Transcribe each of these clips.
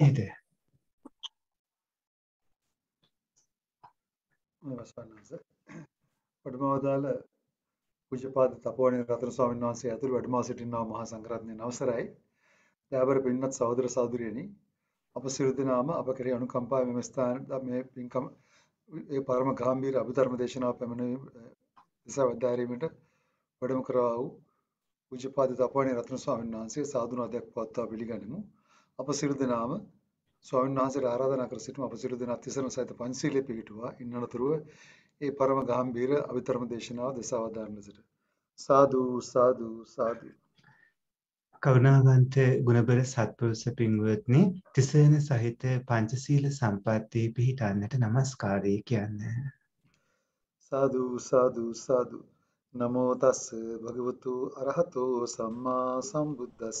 නේද? අවසන්ස වඩමවදාල පූජ්‍යපාද තපෝවන රතන ස්වාමීන් වහන්සේ ඇතුළු වැඩමවා සිටිනා මහා සංඝරත්නයේ අවසරයි. දයාබර පින්වත් සහෝදර සහෝදරියනි අප සියලු දෙනාම අප කෙරෙහි අනුකම්පාව මෙම ස්ථාන මේ පින්කම ඒ පරම ගාම්භීර අභිධර්ම දේශනාව පැමිණීම නිසා වදාරීමට වැඩම කරවා වූ පූජ්‍යපාද තපෝවන රතන ස්වාමීන් වහන්සේ සාදුනාදයක් පවත්වා පිළිගනිමු. අප සියලු දෙනාම ස්වාමීන් වහන්සේට ආරාධනා කර සිටමු අප සියලු දෙනා තිසරණ සහිත පංචශීලයේ පිහිටුවා ඉන්නනතුරුව ඒ පරම ගාම්භීර අවිතරම දේශනාව දසවදාන ලෙසට සාදු සාදු සාදු කරුණාවන්ත ගුණබර සත්පුරුෂ පින්වත්නි තිසරණ සහිත පංචශීල සම්පatti පිහිටන්නට নমස්කාරය කියන්නේ සාදු සාදු සාදු නමෝ තස් භගවතු අරහතෝ සම්මා සම්බුද්දස්ස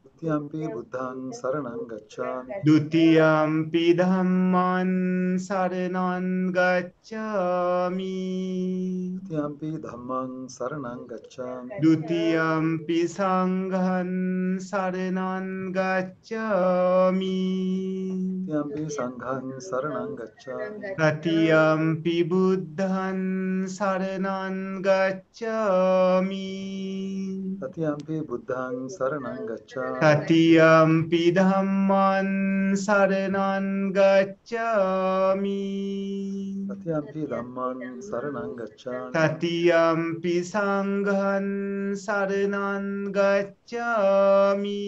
තියම්පි බුද්ධන් සරණං ගච්ඡාමි ဒ ුතියම්පි ධම්මං සරණං ගච්ඡාමි තියම්පි ධම්මං සරණං ගච්ඡාමි ဒ ුතියම්පි සංඝං සරණං ගච්ඡාමි තියම්පි සංඝං සරණං ගච්ඡාමි තතියම්පි බුද්ධං සරණං ගච්ඡාමි තතියම්පි බුද්ධං සරණං ගච්ඡාමි සතියම්පි ධම්මන් සරණන් ගච්ඡාමි සතියම්පි ධම්මන් සරණං ගච්ඡාමි සතියම්පි සංඝන් සරණන් ගච්ඡාමි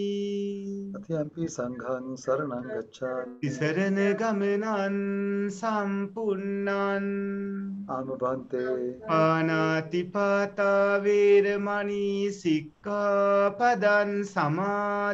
සතියම්පි සංඝන් සරණං ගච්ඡාමි තිසරණ ගමනන් සම්පුන්නන් ආමබන්තේ පානාතිපාතා වේරමණී සික්ඛාපදං සමා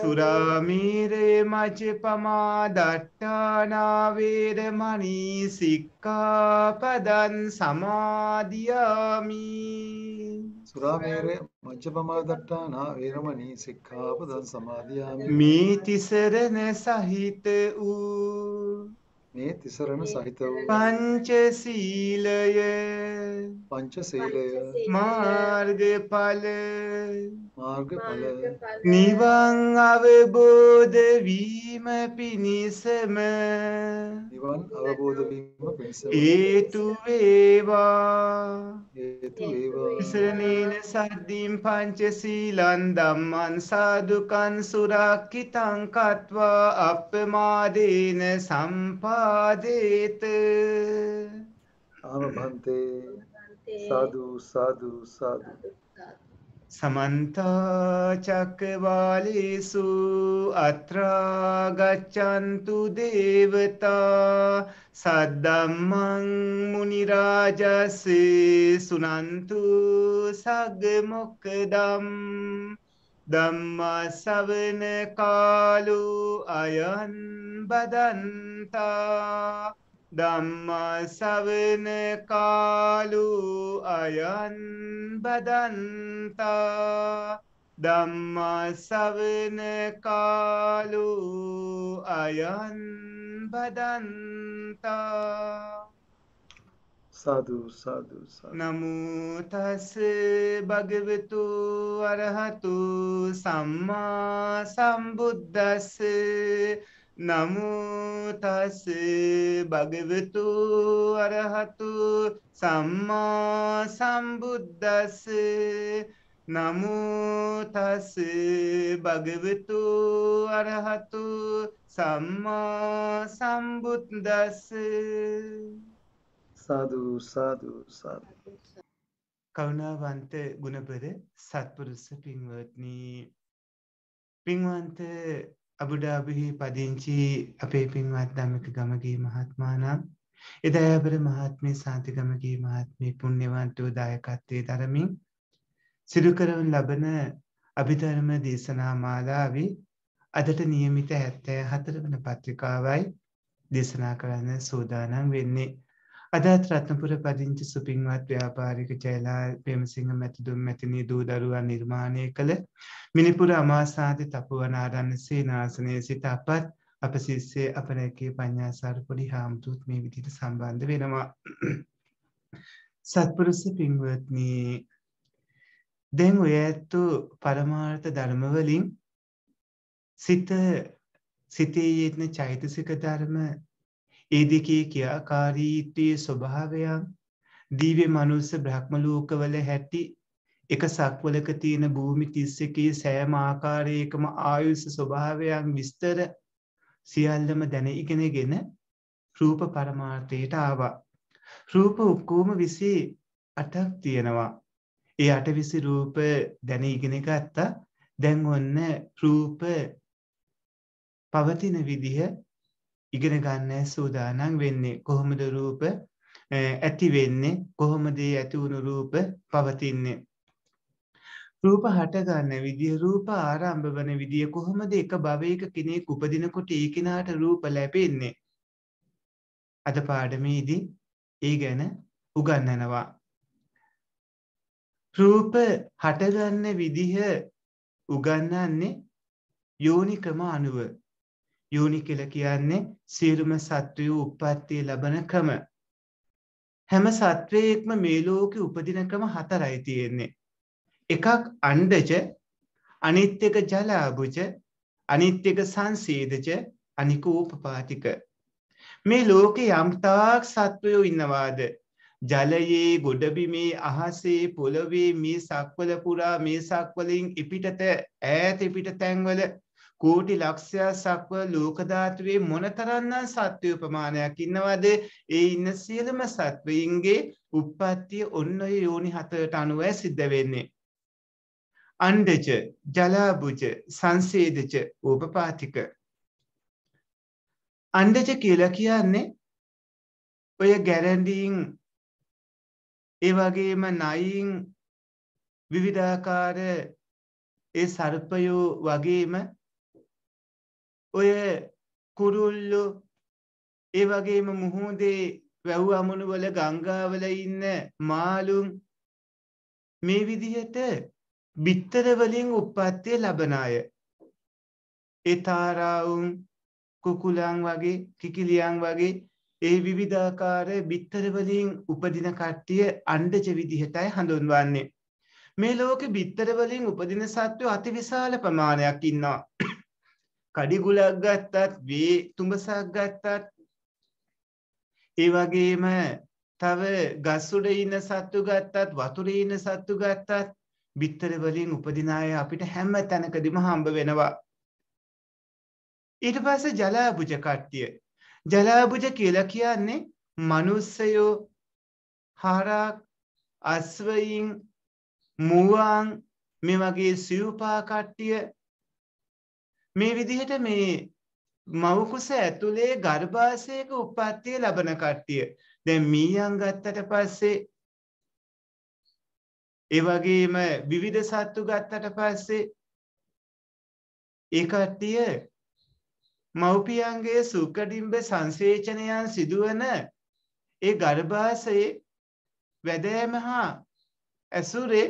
සුරාමීරේ මජ්ජපමා දට්ඨානාවේරමණී සික්ඛාපදන් සමාදියාමි සුරාමීරේ මජ්ජපමා දට්ඨානා වේරමණී සික්ඛාපදන් සමාදියාමි මේ තිසරණ සහිත වූ මේ තිසරණ සහිත වූ පංචශීලය පංචශීලය මාර්ගඵල මාර්ගඵල නිවන් අවබෝධ වීම පිණිසම නිවන් අවබෝධ වීම පිණිස හේතු වේවා හේතු වේවා තිසරණේන සද්දීම් පංචශීලං ධම්මං සාදුකං සුරක්කිතං කତ୍වා අප්පමාදේන සම්පා සමාදේත ආමභන්තේ සාදු සාදු සාදු සමන්ත චක්කවාලේසු අත්‍රා ගච්ඡන්තු දේවතා සද්දම්මං මුනි රාජස් සුනන්තු සග්ග මොක්කදම් ධම්මා සවන කාලු අයං බදන්තා ධම්මා සවන කාලු අයං බදන්තා ධම්මා සවන කාලු අයං බදන්තා සාදු සාදු නමෝ තස් භගවතු අරහතු සම්මා සම්බුද්දස්ස නමෝ තස් භගවතු අරහතු සම්මා සම්බුද්දස්ස නමෝ තස් භගවතු අරහතු සම්මා සම්බුද්දස්ස සාදු සාදු සාදු කරුණාවන්ත ගුණබර සත්පුරුස පින්වත්නි පින්වන්ත අබුඩාබිහි පදිංචි අපේ පින්වත් ධම්මික ගමගේ මහත්මානම් එදයාබර මහත්මේ සාන්තිගමගේ මහත්මේ පුුණ්‍යවන්ටෝ දායකත්වය දරමින් සිරුකරවන් ලබන අභිධර්ම දේශනා මාලාවි අදට නියමිත හැත්තෑ හතර වන පත්‍රිකාවයි දේශනා කරන්න සෝදානම් වෙන්නේ අදත් රත්නපුර පදිංචි සුපින්වත් ව්‍යාපාරික ජයලා පේමසිංහ මැතිදුම් මැතිනී දූ දරුවන් නිර්මාණය කළ මිනිපුර අමාසාධ තපුවනාරන්න සේනාසනය සිට අපත් අප සිස්සේ අපරැකේ පඥාසාර පොඩි හාමුතුත් මේ විදිට සම්බන්ධ වෙනවා. සත්පුරුස පින්වත්නී දැන් ඔය ඇත්තු පරමාර්ථ ධර්මවලින් සිත සිතේ යෙත්න චෛතසික ධර්ම ඒ දෙකේ කියාකාරීත්වයේ ස්වභාවයන් දීව්‍ය මනුස්ස බ්‍රහ්මලෝකවල හැටි එක සක්වලක තියෙන භූමි තිස්සකේ සෑම ආකාරයකම ආයුෂ ස්වභාවයන් විස්තර සියල්ලම දැන ඉගෙනගෙන රූප පරමාර්ථයට ආවා. රූප ඔක්කෝම විසි අටක් තියෙනවා. ඒ අටවිසි රූප දැන ඉගෙන ගත්තා දැන් ඔන්න රූප පවතින විදිහ ඉගෙන ගන්න සූදානම් වෙන්නේ කොහොමද රූප ඇති වෙන්නේ කොහොමද ඇති වුණු රූප පවතින්නේ රූප හටගන්න විදිහ රූප ආරම්භ වන විදිහ කොහොමද එක භවයක කෙනෙක් උපදිනකොට ඒ කෙනාට රූප ලැබෙන්නේ අද පාඩමේදී ඒ ගැන උගන්නනවා රූප හටගන්න විදිහ උගන්නන්නේ යෝනි ක්‍රම අනුව යෝනි කියලා කියන්නේ සියලුම සත්වයෝ උප්පත්තිය ලබන ක්‍රම. හැම සත්වයකම මේ ලෝකේ උපදින ක්‍රම හතරයි තියෙන්නේ. එකක් අණ්ඩජ, අනිත් එක ජලාබුජ, අනිත් එක සංසීදජ, අනික උපපාතික. මේ ලෝකේ යම්තාක් සත්වයෝ ඉන්නවාද? ජලයේ ගොඩබිමේ අහසේ පොළවේ මේ සක්වල පුරා මේ සක්වලින් එපිටත ඈත එපිට තැන්වල කෝටි ලක්ෂයා සක්ව ලෝක ධාතුවේ මොනතරම්නම් සත්ව ප්‍රමාණයක් ඉන්නවද ඒ ඉන්න සියලුම සත්වයින්ගේ උප්පත්තිය ඔන්න ඔය යෝනි හතරට අනුව සිද්ධ වෙන්නේ අණ්ඩජ ජලාබුජ සංසේදජ ඕපපාතික අණ්ඩජ කියලා කියන්නේ ඔය ගැරඬීන් ඒ වගේම නයින් විවිධාකාර ඒ සර්පයෝ වගේම ඔය කුරුල්ලු ඒ වගේම මුහුදේ වැව් අමුණුවල ගංගාවල ඉන්න මාලුන් මේ විදිහට බිත්තරවලින් උප්පත්තිය ලබන අය. ඒ තාරාවුන් කුකුලන් වගේ කිකිලියන් වගේ ඒ විවිධාකාර බිත්තරවලින් උපදින කට්ටිය අණ්ඩජ විදිහටයි හඳුන්වන්නේ. මේ ලෝක බිත්තරවලින් උපදින සත්ව අතිවිශාල ප්‍රමාණයක් ඉන්නවා. කඩිගුලක් ගත්තත් වේ තුඹසක් ගත්තත් ඒ වගේම තව ගස්සුඩ ඉන්න සත්තු ගත්තත් වතුර ඉන්න සත්තු ගත්තත් බිත්තර වලින් උපදින අය අපිට හැම තැනකදීම හම්බ වෙනවා ඊට පස්සේ ජලාබුජ කට්ටිය ජලාබුජ කියලා කියන්නේ මනුස්සයෝ හරක් අස්වයින් මුවන් මේ වගේ සිව්පා කට්ටිය මේ විදිහට මේ මවකුස ඇතුළේ ගර්භාසයක උපත්තිය ලබන කට්ටිය. දැන් මීයන් ගත්තට පස්සේ ඒවගේම විවිධ සත්තු ගත්තට පස්සේ ඒ කට්ටිය මව්පියන්ගේ සුකඩිම්බ සංසේචනයන් සිදුවන ඒ ගර්භාසයේ වැදෑම හා ඇසුරේ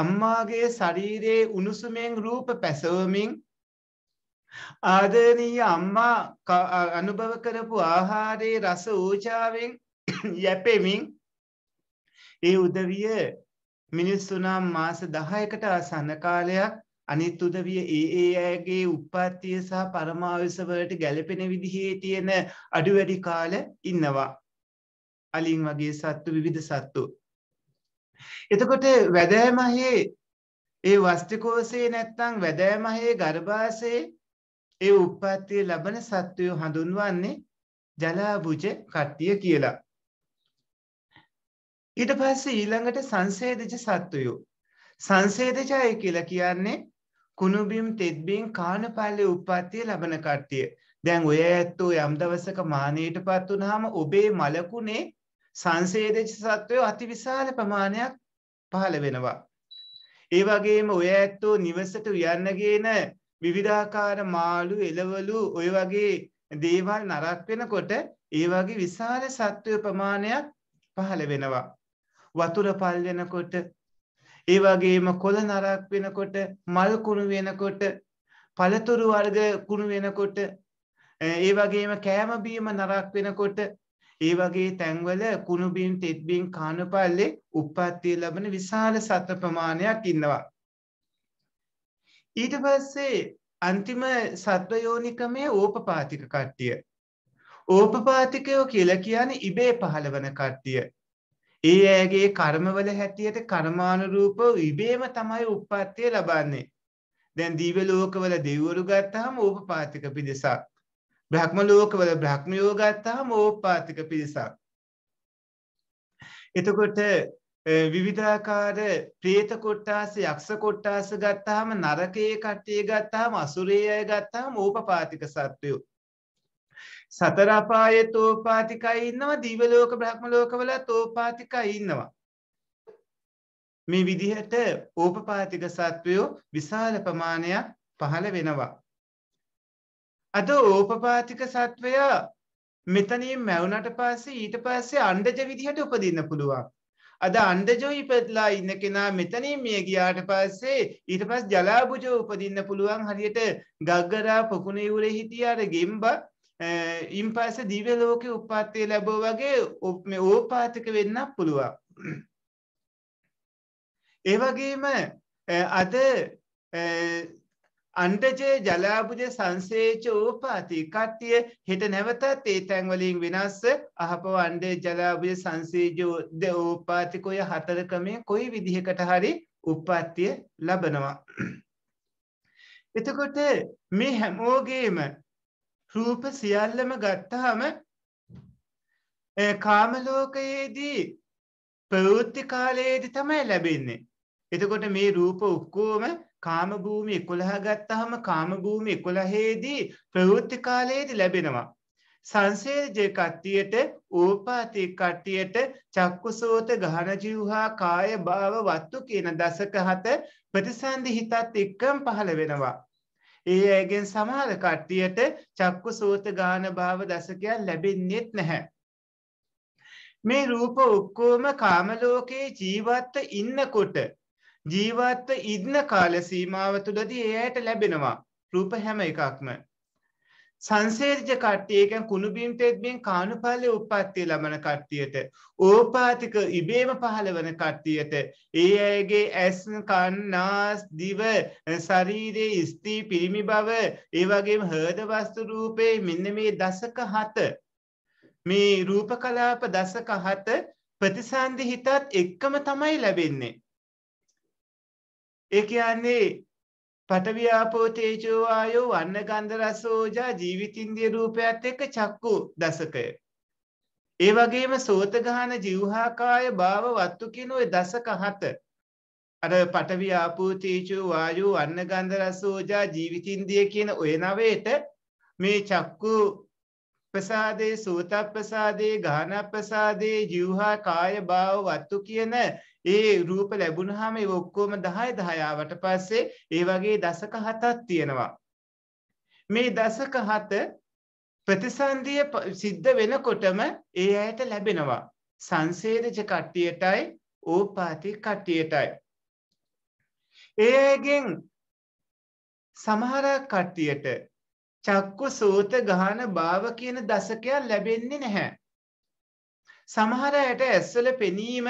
අම්මාගේ ශරීරයේ උණුසුමෙන් රූප පැසවමින් ආදනීය අම්මා අනුභව කරපු ආහාරයේ රස ඌචාවෙන් යැපෙමින් ඒ උදවිය මිනිස්සුනම් මාස දහයකට ආසන්න කාලයක් අනිත් උදවිය ඒ ඒ ඇගේ උපත්තිය සහ පරමාවසවලට ගැලපෙන විදිහේ තියෙන අඩුවැඩි කාල ඉන්නවා. අලින් වගේ සත්තු විවිධ සත්තු. එතකොට වැදෑමහේ ඒ වස්ටිකෝසේ නැත්තං වැදෑමහේ ගර්භාසේ ඒ උප්පත්තිය ලබන සත්වයෝ හඳුන්වන්නේ ජලාභුජ කට්ටිය කියලා. ඊට පස්සේ ඊළඟට සංසේදජ සත්වයෝ. සංසේදජය කියලා කියන්නේ කුණුබිම් තෙත්බින් කානපාලේ උප්පත්තිය ලබන කට්ටිය. දැන් ඔය ඇත්තෝ යම් දවසක මානයට පත් වුනහම ඔබේ මලකුණේ සංසේදජ සත්වයෝ අතිවිශාල ප්‍රමාණයක් පහළ වෙනවා. ඒ වගේම ඔය ඇත්තෝ නිවසට යන්න ගේන විවිධාකාර මාළු එළවලු ඔය වගේ දේවල් නරක් වෙනකොට ඒ වගේ විශාල සත්වය ප්‍රමාණයක් පහළ වෙනවා. වතුර පල් වෙනකොට ඒ වගේම කොළ නරක් වෙනකොට මල් කුණු වෙනකොට පළතුරු වර්ග කුණු වෙනකොට ඒ වගේම කෑම බීම නරක් වෙනකොට ඒ වගේ තැන්වල කුණුබීම් තෙත්බීම් කානුපල්ලේ උප්පත්තිය ලබන විශාල සත්ව ප්‍රමාණයක් ඉන්නවා. ඊට පස්සේ අන්තිම සත්වයෝනිකමේ ඕපපාතික කට්ටිය. ඕපපාතිකයෝ කියලා කියන ඉබේ පහළ වන කට්ටිය. ඒ ඇගේ කර්මවල හැටියට කර්මානුරූප ඉබේම තමයි උප්පත්තිය ලබන්නේ. දැන් දීව ලෝකවල දෙව්වරු ගත්තාම ඕපපාතික පිරිසක්. බ්‍රහ්ම ලෝකවල බ්‍රහ්මයෝ ගත්තාම ඕපපාතික පිරිසක්. එතකොට විවිධාකාර ප්‍රේත කොට්ටාස යක්ෂ කොට්ටාස ගත්තාම නරකයේ කට්ටිය ගත්තාම අසුරේය ගත්තාම ඕපපාතික සත්වයෝ. සතරාපාය තෝපාතිකයි ඉන්නවා දීවලෝක බ්‍රහ්මලෝකවල තෝපාතිකයි ඉන්නවා. මේ විදිහට ඕපපාතික සත්වයෝ විශාල ප්‍රමාණයක් පහළ වෙනවා. අද ඕපපාතික සත්වයා මෙතනින් මැවුනට පස්සේ ඊට පස්සේ අන්ඩජ විදිහට උපදින්න පුළුවන්. අද අන්දජෝ ඉපදලා ඉන්න කෙනා මෙතනින් මිය ගියාට පස්සේ ඊට පස් ජලාබුජෝ උපදින්න පුළුවන් හරියට ගග්ගරා පොකුණේ උරේ හිටියාට ගෙම්බ ඉන් පස්ස දිව ලෝකෙ උපාත්තය ලැබෝ වගේ මේ ඕපාතික වෙන්න පුළුවන්. ඒවගේම අද අන්ඩජය ජලාබුජ සංසේච ඕපාති කට්ටිය හෙට නැවතත් ඒ තැන්වලින් වෙනස්ස අහපව අන්ඩේ ජලාබුජ සංසේජෝ ද ඕපාතිකොය හතරකමේ කොයි විදිහකට හරි උපත්තිය ලබනවා. එතකොට මේ හැමෝගේම රූප සියල්ලම ගත්තහම කාමලෝකයේදී ප්‍රවෘත්ති කාලයේදී තමයි ලැබෙන්නේ. එතකොට මේ රූප ඔක්කෝම කාම භූමි 11 ගත්තාම කාම භූමි 11ේදී ප්‍රවෘත්ති කාලයේදී ලැබෙනවා. සංසේජේ කට්ටියට ඕපාති කට්ටියට චක්කුසෝත ගහන ජීවහා කාය භාව වත්තු කියන දසක හත ප්‍රතිසන්දි හිතත් එක්කම පහළ වෙනවා. ඒ ඇගෙන් සමහර කට්ටියට චක්කුසෝත ගාන භාව දසකයක් ලැබෙන්නේත් නැහැ. මේ රූප ඔක්කොම කාම ලෝකේ ජීවත්ව ඉන්නකොට ජීවත්ව ඉන්න කාල සීමාව තුළදී ඒයට ලැබෙනවා රූප හැම එකක්ම. සංසේර්ජ කට්ටියකන් කුණුබීම් තෙත්බෙන් කානුපාලය උපත්තිය ලබන කට්ටියට ඕපාතික ඉබේම පහළ වන කට්ටියට ඒ අයගේ ඇස් කන්නාස් දිව ශරීරයේ ස්තී පිරිමි බව ඒවගේ හර්දවස්තු රූපයේ මෙන්න මේ දසක හත මේ රූප කලාප දසක හත ප්‍රතිසන්ධි හිතත් එක්කම තමයි ලැබෙන්නේ ඒ කියන්නේ පටවියාපෝ තේජෝ ආයෝ වන්න ගන්ධ රසෝජා ජීවිතින්දිය රූපයත් එක්ක චක්කු දසකය. ඒ වගේම සෝත ගහන ජීවහාකාය භාව වත්තු කියන ওই දසක හත. අර පටවියාපෝ තේජෝ වායෝ වන්න ගන්ධ රසෝජා ජීවිතින්දිය කියන ඔය නවයට මේ චක්කු ප්‍රසාදේ සෝත ප්‍රසාදේ ගාන ප්‍රසාදේ ජීවහා කාය භාව වත්තු කියන ඒ රූප ලැබුණාම ඒ ඔක්කොම 10 10 ආවට පස්සේ ඒ වගේ දශක හතක් තියෙනවා. මේ දශක හත ප්‍රතිසන්දිය සිද්ධ වෙනකොටම ඒ ඇයට ලැබෙනවා. සංසේදජ කට්ටියටයි ඕපාති කට්ටියටයි. ඒ අයගෙන් සමහර කට්ටියට චක්කු සෝත ගාන භාව කියන දශකයක් ලැබෙන්නේ නැහැ. සමහර අයට ඇස්වල පෙනීම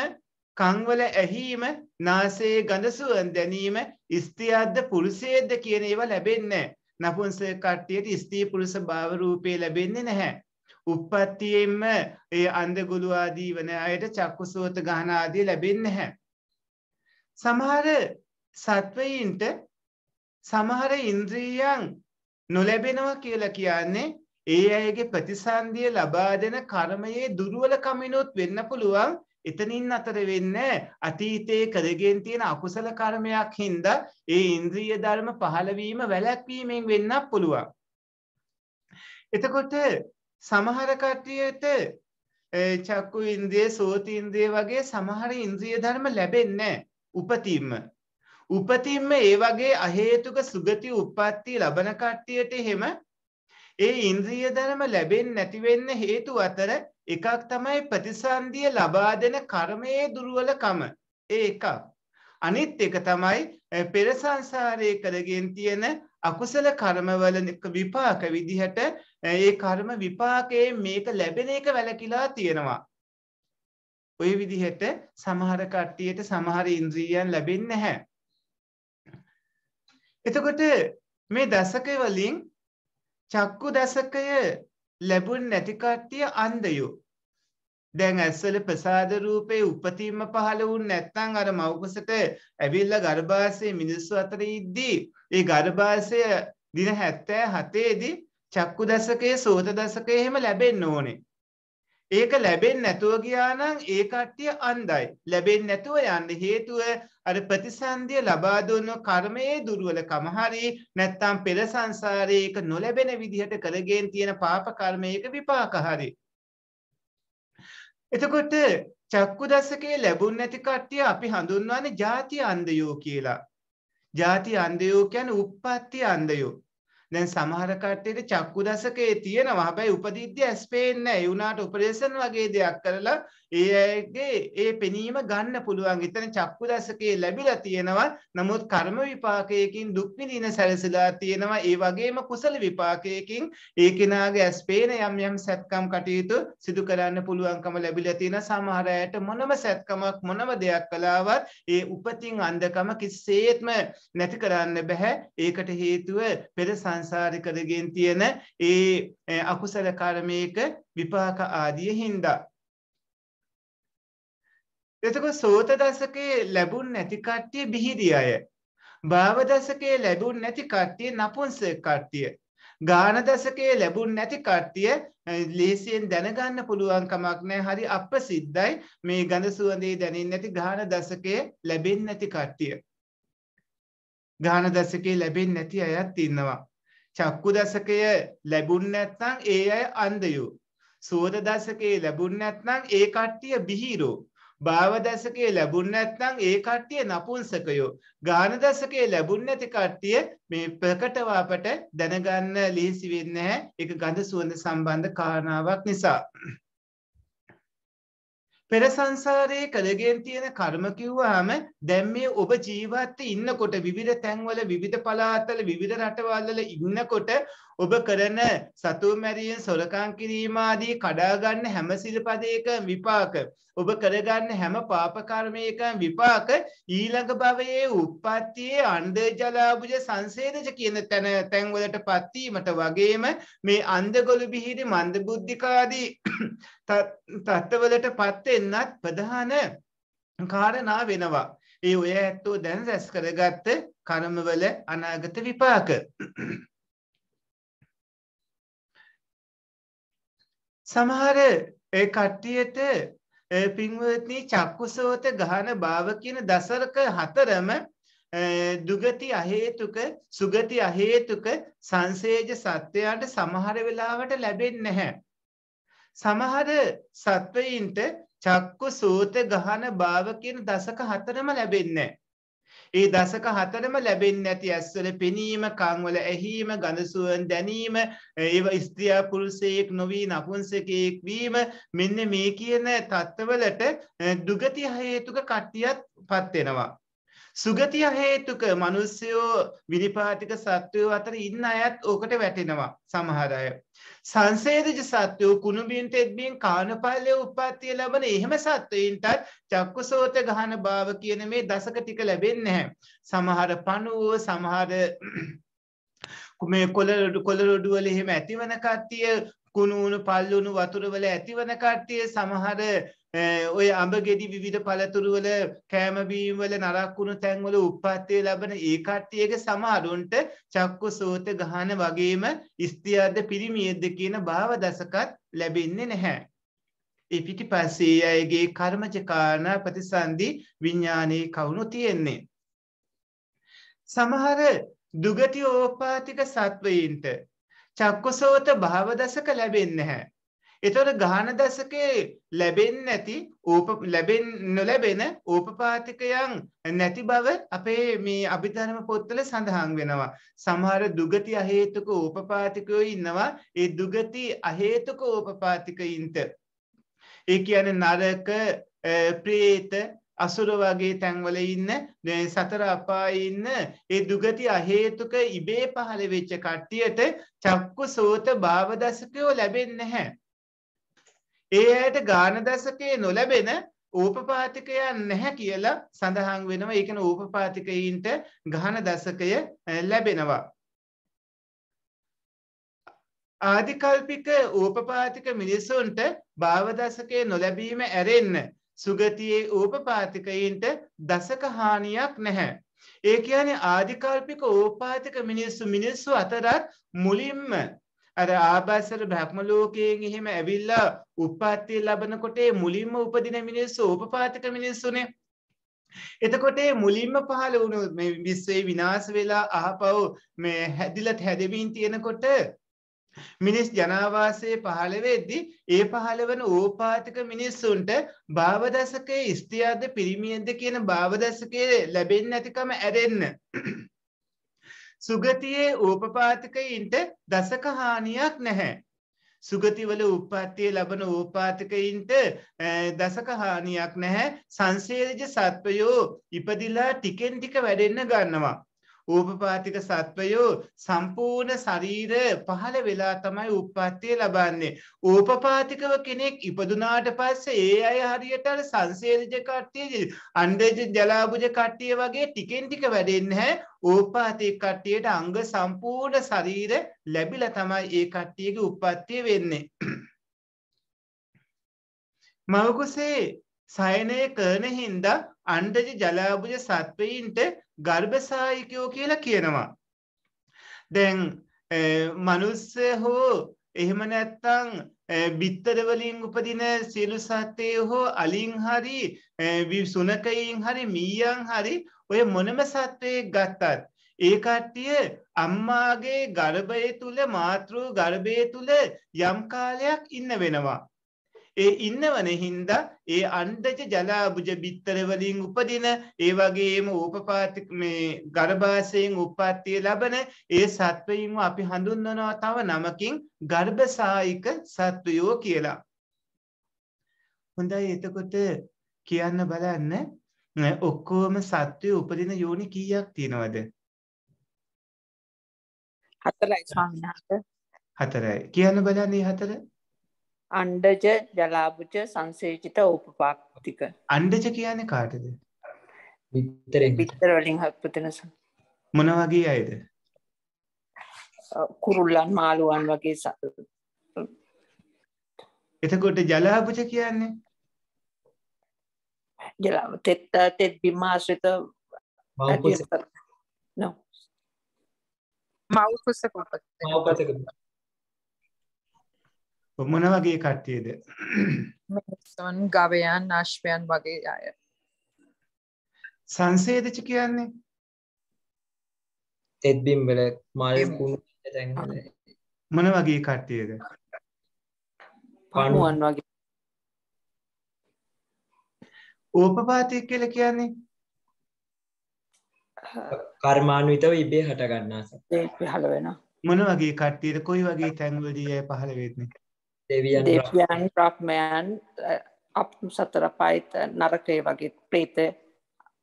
කංවල ඇහීම නාසයේ ගඳසුවන් දැනීම ස්තියද්ද පුරුසේද්ද කියන ඒවා ලැබෙන්නේ නපුන්ස කට්ටියට ස්ත්‍රී පුරුෂ භාවරූපය ලැබෙන්නේ නැහැ. උප්පත්තියෙන්ම ඒ අන්දගුළුවාදී වන අයට චක්කුසෝත ගහනාදී ලැබෙන්නේ නැහැ. සමහර සත්වයින්ට සමහර ඉන්ද්‍රීයන් නොලැබෙනවා කියලා කියන්නේ ඒ අයගේ ප්‍රතිසන්දිය ලබා දෙන කර්මයේ දුර්වල කමිනුත් වෙන්න පුළුවන් එතනින් අතර වෙන්න අතීතයේ කරගෙන් තියෙන අකුසල කර්මයක් හින්දා ඒ ඉන්ද්‍රිය ධර්ම පහළවීම වැළැක්වීමෙන් වෙන්නත් පුළුවන්. එතකොට සමහර කට්ටියට චක්කු ඉන්ද්‍රිය සෝත ඉන්ද්‍රිය වගේ සමහර ඉන්ද්‍රිය ධර්ම ලැබෙන්නේ උපතින්ම. උපතින්ම ඒ වගේ අහේතුක සුගති උප්පත්ති ලබන කට්ටියට එහෙම ඒ ඉන්ද්‍රිය දැනම ලැබෙන්නේ නැති වෙන්න හේතු අතර එකක් තමයි ප්‍රතිසන්දිය ලබා දෙන කර්මයේ දුර්වලකම. ඒ එකක්. අනිත් එක තමයි පෙර සංසාරයේ කරගෙන තියෙන අකුසල කර්මවල විපාක විදිහට ඒ කර්ම විපාකයේ මේක ලැබෙන එක වැළකීලා තියෙනවා. ওই විදිහට සමහර කට්ටියට සමහර ඉන්ද්‍රියයන් ලැබෙන්නේ නැහැ. එතකොට මේ දශක වලින් චක්කු දසකය ලැබුන් නැති කට්ටිය අන්දයෝ. දැන් ඇස්වල ප්‍රසාද රූපේ උපතින්ම පහළ වුන් නැත්නම් අර මව්කුසට ඇවිල්ලා ගර්භාෂයේ මිනිස්සු අතර ඉද්දී ඒ ගර්භාෂය දින 77 දී චක්කු දශකයේ සෝත දශකයේ එහෙම ලැබෙන්න ඕනේ. ඒක ලැබෙන්නේ නැතුව ගියා නම් ඒ කට්ටිය අන්ධයි. ලැබෙන්නේ නැතුව යන්න හේතුව අර ප්‍රතිසන්දිය ලබා දුන්න කර්මයේ දුර්වලකම හරි නැත්නම් පෙර සංසාරයේ ඒක නොලැබෙන විදිහට කරගෙන තියෙන පාප කර්මයක විපාක හරි. එතකොට චක්කු දසකේ ලැබුණ නැති කට්ටිය අපි හඳුන්වන්නේ ಜಾති අන්ධයෝ කියලා. ಜಾති අන්ධයෝ කියන්නේ උප්පත්ති අන්ධයෝ. දැන් සමහර කට්ටියට චක්කු දසකේ තියෙනවා. හැබැයි උපදිද්දී ඇස් පේන්නේ නැහැ. ඒ වුණාට ඔපරේෂන් වගේ දෙයක් කරලා ඒ අයගේ ඒ පෙනීම ගන්න පුළුවන් එතන චක්කු දසකේ ලැබිලා තියෙනවා නමුත් කර්ම විපාකයකින් දුක් විඳින සැලසලා තියෙනවා ඒ වගේම කුසල විපාකයකින් ඒ කෙනාගේ ඇස් පේන යම් යම් සත්කම් කටයුතු සිදු කරන්න පුළුවන්කම ලැබිලා තියෙන සමහර අයට මොනම සත්කමක් මොනම දෙයක් කළාවත් ඒ උපතින් අන්ධකම කිසිසේත්ම නැති කරන්න බෑ ඒකට හේතුව පෙර සංසාරිකරගෙන් තියෙන ඒ අකුසල කර්මයක විපාක ආදිය හින්දා එතකොට සෝත දශකයේ ලැබුණ නැති කට්ටිය බිහිදී අය. භාව දශකයේ ලැබුණ නැති කට්ටිය නපුන්සක කට්ටිය. ගාන දශකයේ ලැබුණ නැති කට්ටිය ලේසියෙන් දැනගන්න පුළුවන් කමක් නැහැ. හරි අප්‍රසිද්ධයි මේ ගඳ සුවඳේ දැනෙන්නේ නැති ගාන දශකයේ ලැබෙන්නේ නැති කට්ටිය. ගාන දශකයේ ලැබෙන්නේ නැති අයත් ඉන්නවා. චක්කු දශකය ලැබුණ නැත්නම් ඒ අය අන්ධයෝ. සෝත දශකයේ ලැබුණ නැත්නම් ඒ කට්ටිය බිහිරෝ. භාවදසකයේ ලැබුණ නැත්නම් ඒ කට්ටිය නපුංසකයෝ. ගාන දසකයේ ලැබුණ නැති කට්ටිය මේ ප්‍රකටව අපට දැනගන්න ලේසි වෙන්නේ නැහැ. ඒක ගඳ සුවඳ සම්බන්ධ කාරණාවක් නිසා. පෙර සංසාරයේ කරගෙන තියෙන කර්ම කිව්වහම දැන් මේ ඔබ ජීවත් ඉන්නකොට විවිධ තැන්වල විවිධ පළාත්වල විවිධ රටවල්වල ඉන්නකොට ඔබ කරන සතුන් මැරීම සොරකම් කිරීම ආදී කඩා ගන්න හැම සිල්පදයක විපාක ඔබ කරගන්න හැම පාප කර්මයක විපාක ඊළඟ භවයේ උප්පත්තියේ අන්ධජලාභුජ සංසේදජ කියන තැන තැන්වලට පත්වීමට වගේම මේ අන්ධගොළු බිහිරි මන්දබුද්ධිකාදී තත්ත්වවලට පත් වෙන්නත් ප්‍රධාන කාරණා වෙනවා. ඒ ඔය ඇත්තෝ දැන් රැස් කරගත්ත කර්මවල අනාගත විපාක සමහර ඒ කට්ටියට පින්වත්නි චක්කුසෝත ගහන භාව කියන දසරක හතරම දුගති අහේතුක සුගති අහේතුක සංසේජ සත්වයන්ට සමහර වෙලාවට ලැබෙන්නේ නැහැ. සමහර සත්වයින්ට චක්කු සූත ගහන භාව කියන දසක හතරම ලැබෙන්නේ නැහැ. ඒ දසක හතරම ලැබෙන්නේ නැති ඇස්වල පෙනීම කංවල ඇහීම ගඳසුවන් දැනීම ඒ ස්ත්‍රියා පුරුෂයෙක් නොවී නපුන්සකයෙක් වීම මෙන්න මේ කියන තත්ත්වලට දුගති හේතුක කට්ටියත් පත්වෙනවා. සුගතිය හේතුක මනුස්්‍යයෝ විනිපාතික සත්වයෝ අතර ඉන්න අයත් ඕකට වැටෙනවා සමහරය. සංසේදජ සත්වයෝ කුණුබින් එෙත්බීන් කානපාලය උපාතිය ලබන එහෙම සත්වයින්ටත් චක්කු සෝත ගහන භාව කියන මේ දසක ටික ලැබෙන් නැහැ. සමහර පනුවෝ සමහර මේ කොලඩු කොලරොඩුවල එහෙම ඇතිවන කට්ටිය කුණුණු පල්ලුණු වතුරවල ඇතිවන කට්ටිය සමහර ඔය අඹ ගෙඩි විවිධ පළතුරුවල කෑමබීම්වල නරක්කුණු තැන්වල උපත්තය ලබන ඒ කට්ටියක සමහරුන්ට චක්කු සෝත ගහන වගේම ස්තියාර්ද පිරිමියද්ද කියන භාව දසකත් ලැබෙන්නේ නැහැ. එපිටි පස්සේ අයගේ කර්මජකාරණ ප්‍රතිසන්දි විඤ්ඥානයේ කවුණු තියෙන්නේ. සමහර දුගති ඕපාතික සත්වයින්ට චක්කසෝත භාව දසක ලැබෙන්නේ නැහැ. එතකොට ගාහන දසකේ ලැබෙන්නේ නැති ඕප ලැබෙන් නොලැබෙන ඕපපාතිකයන් නැති බව අපේ මේ අභිධර්ම පොත්වල සඳහන් වෙනවා. සමහර දුගති අහේතුක ඕපපාතිකයෝ ඉන්නවා. ඒ දුගති අහේතුක ඕපපාතිකයින්ට ඒ කියන්නේ නරක ප්‍රේත අසුර වගේ තැන්වල ඉන්න සතර අපායේ ඉන්න ඒ දුගති අහේතුක ඉබේ පහළ වෙච්ච කට්ටියට චක්කු සෝත භාව දසකයෝ ලැබෙන්නේ නැහැ. ඒ ඇයට ගාන දසකේ නොලැබෙන ඕපපාතිකයන් නැහැ කියලා සඳහන් වෙනවා. ඒ කියන්නේ ඕපපාතිකයින්ට ගාන දසකය ලැබෙනවා. ආදිකල්පික ඕපපාතික මිනිසුන්ට භාව දසකේ නොලැබීම ඇරෙන්න සුගතියේ ඕපපාතිකයින්ට දසකහානියක් නැහැ. ඒ කියන්නේ ආධිකල්පික ඕපාතික මිනිස්සු මිනිස්සු අතරත් මුලින්ම අර ආභාසර බ්‍රහ්ම ලෝකයෙන් එහෙම ඇවිල්ලා උප්පත්තිය ලබනකොටේ මුලින්ම උපදින මිනිස්සු ඕපපාතික මිනිස්සුනේ. එතකොට මුලින්ම පහළ වුණු මේ විශ්වයේ විනාශ වෙලා අහපව් මේ හැදිලත් හැදෙමින් තියෙනකොට මිනිස් ජනාවාසයේ පහළ වෙද්දී ඒ පහළ වන ඕපාතික මිනිස්සුන්ට භාවදසකයේ ස්ත්‍රියද්ද පිරිමියද්ද කියන භාවදසකයේ ලැබෙන්නේ නැතිකම ඇරෙන්න. සුගතියේ ඕපපාතිකයින්ට දසක හානියක් නැහැ. සුගතිවල උපත්තිය ලබන ඕපාතිකයින්ට දසක හානියක් නැහැ. සංසේරජ සත්වයෝ ඉපදිලා ටිකෙන් ටික වැඩෙන්න ගන්නවා. ඌපපාතික සත්වයෝ සම්පූර්ණ ශරීර පහළ වෙලා තමයි උප්පත්තිය ලබන්නේ. ඌපපාතිකව කෙනෙක් ඉපදුනාට පස්සේ ඒ අය හරියට අර සංසේරජ කට්ටිය අණ්ඩජ ජලාබුජ කට්ටිය වගේ ටිකෙන් ටික වැඩෙන්නේ නැහැ. ඕපාතික කට්ටියට අංග සම්පූර්ණ ශරීර ලැබිලා තමයි ඒ කට්ටියගේ උප්පත්තිය වෙන්නේ. මවකුසේ සයනය කරන හින්දා අණ්ඩජ ජලාබුජ සත්වයින්ට ගර්භසායිකයෝ කියලා කියනවා. දැන් මනුස්සය හෝ එහෙම නැත්තං බිත්තරවලින් උපදින සියලු සත්‍යය හෝ අලින් හරි සුනකයින් හරි මීයන් හරි ඔය මොනම සත්වය ගත්තත්. ඒ කට්ටිය අම්මාගේ ගර්භය තුළ මාතෘ ගර්භය තුළ යම්කාලයක් ඉන්න වෙනවා. ඒ ඉන්නවන හින්දා ඒ අන්දජ ජලාබුජ බිත්තරවලින් උපදින ඒ වගේම ඕපපාතික මේ ගර්භාසයෙන් උපත්තිය ලබන ඒ සත්වයින්ව අපි හඳුන්වනවා තව නමකින් ගර්භසායික සත්වයෝ කියලා. හොඳයි එතකොට කියන්න බලන්න ඔක්කෝම සත්වය උපදින යෝනි කීයක් තියෙනවද හතරයි ස්වාමිනාට හතරයි කියන්න බලන්නේ හතර අණ්ඩජ ජලාභුජ සංසේචිත ඕපපාක්තික අණ්ඩජ කියන කාටද විතර පිත්තර වලින් හත්පතනස මොන වගේ අයද කුරුල්ලන් මාළුවන් වගේ ස එතකොට ජලාභුජ කියන්නේ ජලා තෙත් තෙත් බිමාශ්‍රිත මව්කුස මව්කුස මව්කුස මොන වගේ කට්ටියද මිනිස්සුන් ගවයන් අශ්වයන් වගේ අය සංසේදච කියන්නේ තෙත්බිම් වල මල් කුණු තැන්වල මොන වගේ කට්ටියද පණුවන් වගේ ඕපපාතය කියලා කියන්නේ කර්මානුවිතව ඉබේ හටගන්නා හල වෙන මොන වගේ කට්ටියද කොයි වගේ තැන්වලදී ඇය පහළ වෙන්නේ දෙවියන් දෙවියන් ප්‍රඥයන් අප සතර පයිත නරකය වගේ ප්‍රේත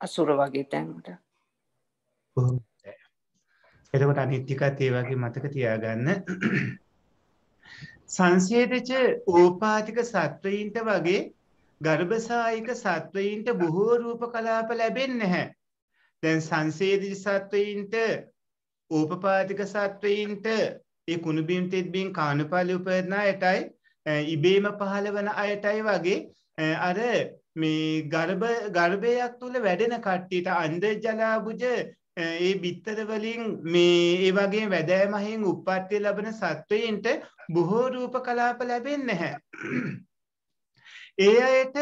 අසුර වගේ තැන්ට එතකොට අනිත්‍යකත් ඒ වගේ මතක තියාගන්න සංසේදච ඕපාතික සත්වයින්ට වගේ ගර්භසායික සත්වයින්ට බොහෝ රූප කලාප ලැබෙන්නේ නැහැ. දැන් සංසේදිත සත්වයින්ට ඕපපාතික සත්වයින්ට ඒ කුණුබීම් තෙත්බීම් කානුපාලි උපයත්න අයටයි ඉබේම පහළ වන අයටයි වගේ අර මේ ගර්භ ගර්භයක් තුළ වැඩෙන කට්ටිට අන්දජලාබුජ ඒ බිත්තරවලින් මේ ඒ වගේ වැදෑමහින් උපත්තිය ලබන සත්වයින්ට බොහෝ රූප කලාප ලැබෙන් නැහැ. ඒ අයට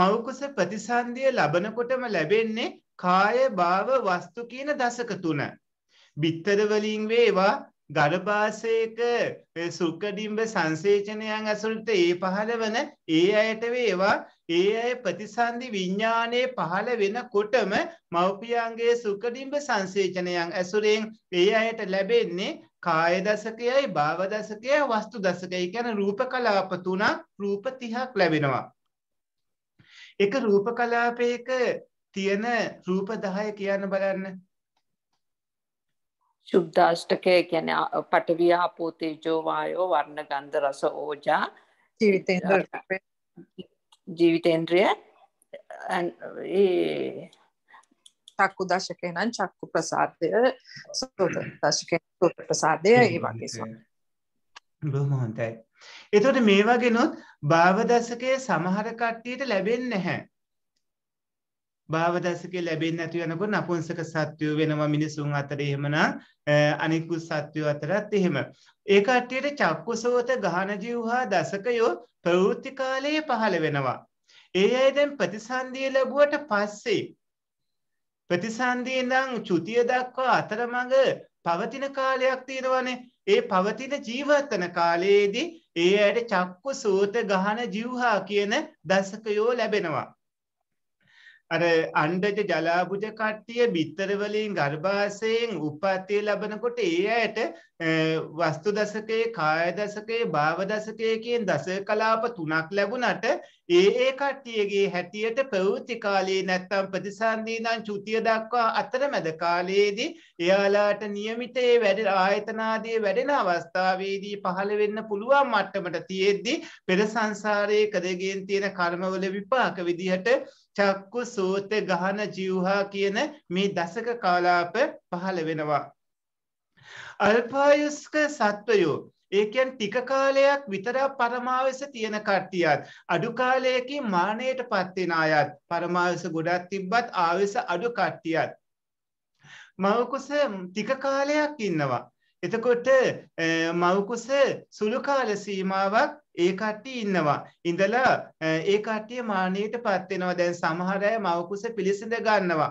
මවකුස ප්‍රතිසන්ධිය ලබනකොටම ලැබෙන්නේ කාය භාව වස්තු කියන දසක තුන. බිත්තරවලින් වේවා ගඩභාසයක සුක්කඩිම්බ සංසේචනයන් ඇසුරට ඒ පහළ වන ඒ අයට වේවා ඒ අය ප්‍රතිසන්ධි විඤ්ඥානයේ පහළ වෙන කොටම මව්පියන්ගේ සුකඩිම්බ සංසේචනයන් ඇසුරෙන් ඒ අයට ලැබෙන්නේ කායදසකයයි භාවදසකය වස්තු දසකයි ගැන රූප කලාපතුනක් රූපතිහක් ලැබෙනවා. එක රූප කලාපයක තියෙන රූප දහය කියන්න බලන්න ශුද්ධාෂ්ටකය කියන්නේ පඨවි ආපෝ තේජෝ වායෝ වර්ණ ගන්ධ රස ඕජා ජීවිතේන්ද්‍ර ජීවිතේන්ද්‍රය ඒ චක්කු දශකය නම් චක්කු ප්‍රසාදය සෝත දශකය සෝත ප්‍රසාදය ඒ වගේ බොහොම හොඳයි. එතකොට මේ වගේ නොත් භාව දශකයේ සමහර කට්ටියට ලැබෙන්නේ නැහැ. භාවදසක ලැබෙන් නැති වෙනකු නපුන්සක සත්‍යයෝ වෙනවා මිනිසුන් අතරහෙමන අනිකු සත්‍යයෝ අතරත් එහෙම. ඒකට්ටියට චක්කුසෝත ගහනජීවහා දසකයෝ ප්‍රවෘත්ති කාලයේ පහළ වෙනවා. ඒ අයදැන් ප්‍රතිසන්දිය ලැබුවට පස්සේ. ප්‍රතිසන්දීදං චුතිය දක්වා අතරමඟ පවතින කාලයක් තියෙනවනේ ඒ පවතින ජීවත්තන කාලයේදී ඒ අයට චක්කු සෝත ගහන ජිව්හා කියන දසකයෝ ලැබෙනවා. අර අණ්ඩජ ජලාබුජ කට්ටිය බිත්තරවලින් ගර්භාසයෙන් උපාතිය ලබනකොට ඒ අයට වස්තු දසකයේ කාය දසකයේ භාව දසකයකින් දස කලාප තුනක් ලැබුණට ඒ ඒ කට්ටියගේ හැටියට ප්‍රවෘති කාලයේ නැත්තම් ප්‍රතිසන්දීනන් චුතිය දක්වා අතර මැද කාලයේදී එයාලාට නියමිතයේ වැඩ ආයතනාදයේ වැඩෙන අවස්ථාවේදී පහළ වෙන්න පුළුවන් මට්ටමට තියෙද්දි පෙර සංසාරයේ කරගෙන් තියෙන කර්මවල විපාක විදිහට චක්කු සූත ගහන ජීවහා කියන මේ දසක කාලාප පහළ වෙනවා. අල්පායුස්ක සත්වයෝ ඒකැන් ටික කාලයක් විතරා පරමාවස තියෙන කට්ටියත් අඩු කාලයකින් මානයට පත්වෙන අයත් පරමාවස ගොඩක් තිබ්බත් ආවෙස අඩු කට්ටියත් මවකුස ටික කාලයක් ඉන්නවා එතකොට මවකුස සුළු කාල සීමාවක් ඒ කට්ටිය ඉන්නවා. ඉඳලා ඒ කට්ටිය මානයට පත් වෙනවා. දැන් සමහර අය මවකුස පිළිසඳ ගන්නවා.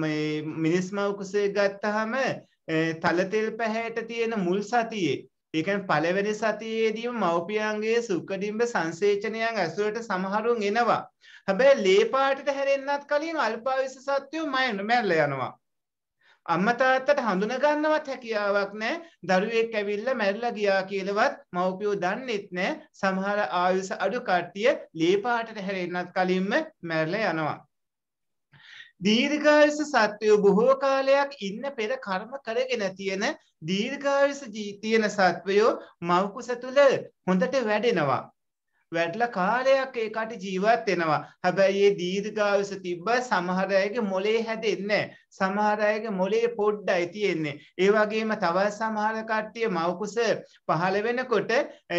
මේ මිනිස් මවකුසේ ගත්තාම තල තෙල් පැහැයට තියෙන මුල් සතියේ ඒ කියන්නේ පළවෙනි සතියේදීම මව්පියන්ගේ සුඛඩිම්බ සංසේචනයන් ඇසුරට සමහරුන් එනවා. හැබැයි ලේ පාටට හැරෙන්නත් කලින් අල්පායුෂ සත්වෝ මැරලා යනවා. අම්මා තාත්තට හඳුන ගන්නවත් හැකියාවක් නැහැ. දරුවෙක් ඇවිල්ලා මැරිලා ගියා කියලාවත් මව්පියෝ දන්නෙත් නැහැ. සමහර ආයුෂ අඩු කට්ටිය ලේ පාටට හැරෙන්නත් කලින්ම මැරිලා යනවා. දීර්ඝායුෂ සත්වයෝ බොහෝ කාලයක් ඉන්න පෙර කර්ම කරගෙන තියෙන දීර්ඝායුෂ ජීතියන සත්වයෝ මව්කුස තුල හොඳට වැඩෙනවා. වැඩලා කාලයක් ඒකට ජීවත් වෙනවා. හැබැයි ඒ දීර්ඝායස තිබ්බ සමහර අයගේ මොලේ හැදෙන්නේ සමහර අයගේ මොලේ පොඩ්ඩයි තියෙන්නේ. ඒ වගේම තවත් සමහර කට්ටිය මවකුස පහළ වෙනකොට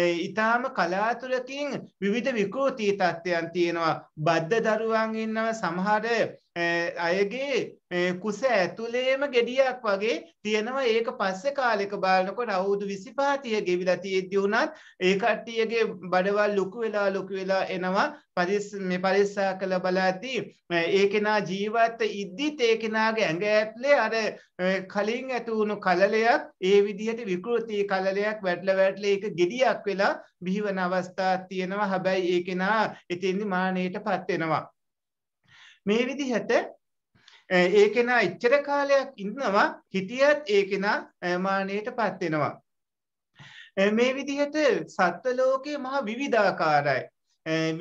ඊටාම කලාතුරකින් විවිධ විකෘති තත්ත්වයන් තියෙනවා. බද්ධ දරුවන් ඉන්නව සමහර අයගේ කුස ඇතුළේම ගෙඩියක් වගේ තියෙනවා ඒක පස්සේ කාලෙක බලනකොට අවුරුදු 25 ගෙවිලා තියෙද්දී උනත් ඒ කට්ටියගේ බඩවල් ලොකු වෙලා ලොකු වෙලා එනවා පරිස් මේ පරිස්සා කළ බලද්දී ඒ කෙනා ජීවත් ඉද්දිත් ඒ කෙනාගේ ඇඟ ඇතුලේ අර කලින් ඇති වුණු කලලයක් ඒ විදිහට විකෘති කලලයක් වැටලා වැටලා ඒක ගෙඩියක් වෙලා බිහිවන අවස්ථා තියෙනවා හැබැයි ඒ කෙනා එතෙන්දි මානෙයටපත් වෙනවා මේ විදිහට ඒ කෙනා එච්චර කාලයක් ඉන්නවා හිටියත් ඒ කෙනා මානයට පත් වෙනවා මේ විදිහට සත්ව ලෝකයේ මහා විවිධාකාරයි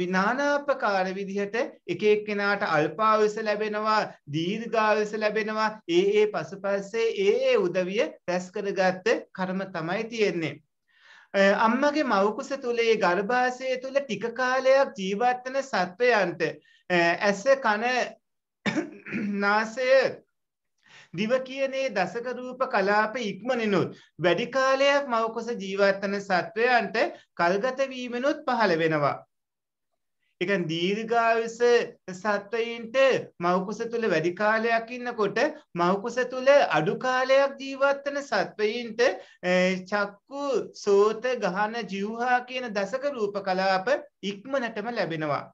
විනානාපකාර විදිහට එක එක්කෙනාට අල්පාවස ලැබෙනවා දීර්ඝාවස ලැබෙනවා ඒ ඒ පසුපස්සේ ඒ ඒ උදවිය රැස් කරගත්ත කර්ම තමයි තියෙන්නේ. අම්මගේ මවකුස තුලේ ගර්භාෂය තුල ටික කාලයක් ජීවත් වෙන සත්වයන්ට ඇස කන නාසය දිව කියනේ දසක රූප කලාප ඉක්මනිනුත් වැඩි කාලයක් මවකොස ජීවත්තන සත්වයන්ට කල්ගත වීමනුත් පහළ වෙනවා. එක දීර්ඝාවිස සත්වයින්ට මවකුස තුළ වැඩිකාලයක් ඉන්නකොට මවකුස තුළ අඩුකාලයක් ජීවත්වන සත්වයින්ට චක්කු සෝත ගහන ජිව්හා කියන දසක රූප කලාප ඉක්මනටම ලැබෙනවා.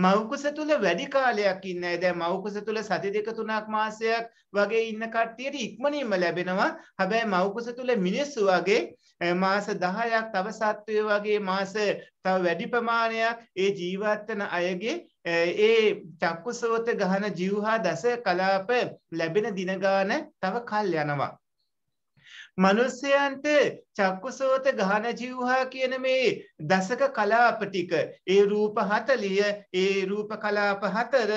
මවකුස තුළ වැඩි කාලයක් ඉන්න දැ මවකුස තුළ සති දෙක තුනක් මාසයක් වගේ ඉන්න කට්ටියට ඉක්මනීම ලැබෙනවා හැබැයි මවකුස තුළ මිනිස්සු වගේ මාස දහයක් තව සත්වය වගේ මාස තව වැඩි ප්‍රමාණයක් ඒ ජීවත්වන අයගේ ඒ චක්කුසෝත ගහන ජීවහා දස කලාප ලැබෙන දිනගාන තව කල් යනවා. මනුස්සයන්ට චක්කුසෝත ගහන ජීවහා කියන මේ දසක කලාප ටික ඒ රූප හතලිය ඒ රූප කලාප හතර